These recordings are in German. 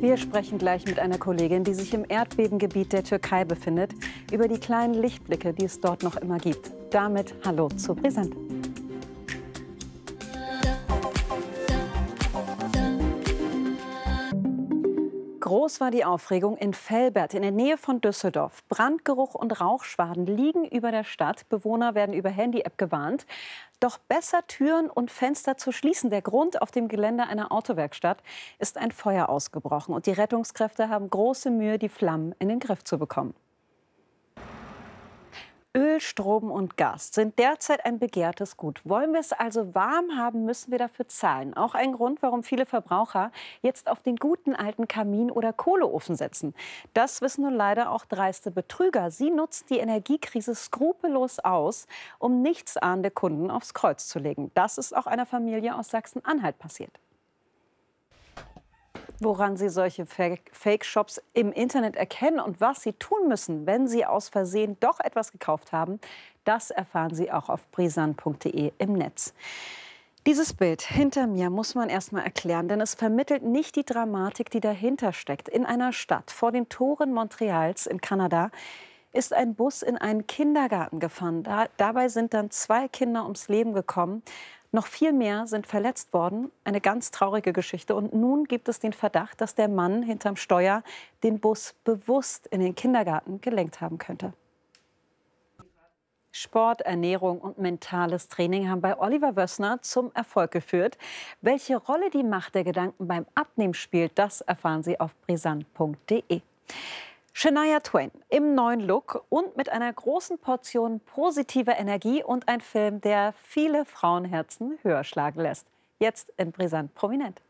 Wir sprechen gleich mit einer Kollegin, die sich im Erdbebengebiet der Türkei befindet, über die kleinen Lichtblicke, die es dort noch immer gibt. Damit hallo zu Brisant. Groß war die Aufregung in Felbert in der Nähe von Düsseldorf. Brandgeruch und Rauchschwaden liegen über der Stadt. Bewohner werden über Handy-App gewarnt. Doch besser Türen und Fenster zu schließen. Der Grund auf dem Gelände einer Autowerkstatt ist ein Feuer ausgebrochen und die Rettungskräfte haben große Mühe, die Flammen in den Griff zu bekommen. Strom und Gas sind derzeit ein begehrtes Gut. Wollen wir es also warm haben, müssen wir dafür zahlen. Auch ein Grund, warum viele Verbraucher jetzt auf den guten alten Kamin oder Kohleofen setzen. Das wissen nun leider auch dreiste Betrüger. Sie nutzen die Energiekrise skrupellos aus, um nichtsahnende Kunden aufs Kreuz zu legen. Das ist auch einer Familie aus Sachsen-Anhalt passiert. Woran Sie solche Fake-Shops im Internet erkennen und was Sie tun müssen, wenn Sie aus Versehen doch etwas gekauft haben, das erfahren Sie auch auf brisan.de im Netz. Dieses Bild hinter mir muss man erstmal erklären, denn es vermittelt nicht die Dramatik, die dahinter steckt. In einer Stadt vor den Toren Montreals in Kanada ist ein Bus in einen Kindergarten gefahren. Da, dabei sind dann zwei Kinder ums Leben gekommen. Noch viel mehr sind verletzt worden. Eine ganz traurige Geschichte. Und nun gibt es den Verdacht, dass der Mann hinterm Steuer den Bus bewusst in den Kindergarten gelenkt haben könnte. Sport, Ernährung und mentales Training haben bei Oliver Wössner zum Erfolg geführt. Welche Rolle die Macht der Gedanken beim Abnehmen spielt, das erfahren Sie auf brisant.de. Shania Twain im neuen Look und mit einer großen Portion positiver Energie und ein Film, der viele Frauenherzen höher schlagen lässt. Jetzt in Brisant Prominent.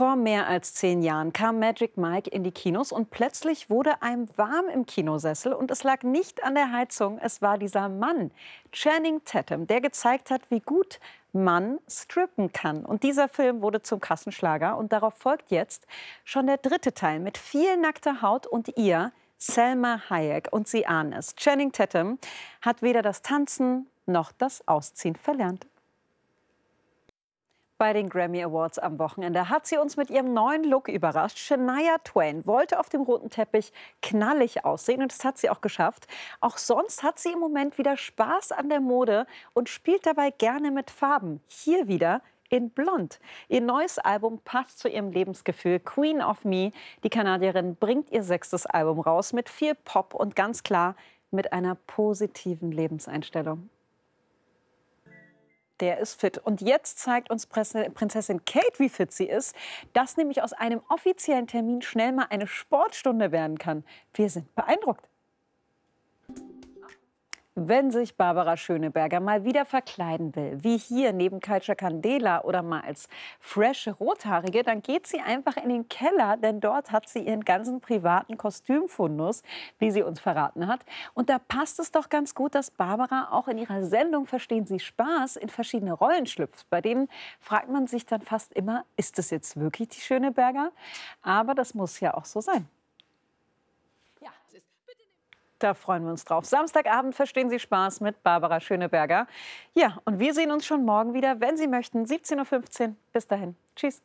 Vor mehr als zehn Jahren kam Magic Mike in die Kinos und plötzlich wurde einem warm im Kinosessel und es lag nicht an der Heizung, es war dieser Mann, Channing Tatum, der gezeigt hat, wie gut man strippen kann. Und dieser Film wurde zum Kassenschlager und darauf folgt jetzt schon der dritte Teil mit viel nackter Haut und ihr, Selma Hayek. Und Sie ahnen es, Channing Tatum hat weder das Tanzen noch das Ausziehen verlernt. Bei den Grammy Awards am Wochenende hat sie uns mit ihrem neuen Look überrascht. Shania Twain wollte auf dem roten Teppich knallig aussehen und das hat sie auch geschafft. Auch sonst hat sie im Moment wieder Spaß an der Mode und spielt dabei gerne mit Farben. Hier wieder in Blond. Ihr neues Album passt zu ihrem Lebensgefühl. Queen of Me, die Kanadierin, bringt ihr sechstes Album raus mit viel Pop und ganz klar mit einer positiven Lebenseinstellung der ist fit. Und jetzt zeigt uns Prinzessin Kate, wie fit sie ist, dass nämlich aus einem offiziellen Termin schnell mal eine Sportstunde werden kann. Wir sind beeindruckt. Wenn sich Barbara Schöneberger mal wieder verkleiden will, wie hier neben Kalcha Candela oder mal als frische Rothaarige, dann geht sie einfach in den Keller, denn dort hat sie ihren ganzen privaten Kostümfundus, wie sie uns verraten hat. Und da passt es doch ganz gut, dass Barbara auch in ihrer Sendung Verstehen Sie Spaß in verschiedene Rollen schlüpft. Bei denen fragt man sich dann fast immer, ist es jetzt wirklich die Schöneberger? Aber das muss ja auch so sein. Da freuen wir uns drauf. Samstagabend verstehen Sie Spaß mit Barbara Schöneberger. Ja, und wir sehen uns schon morgen wieder, wenn Sie möchten, 17.15 Uhr. Bis dahin. Tschüss.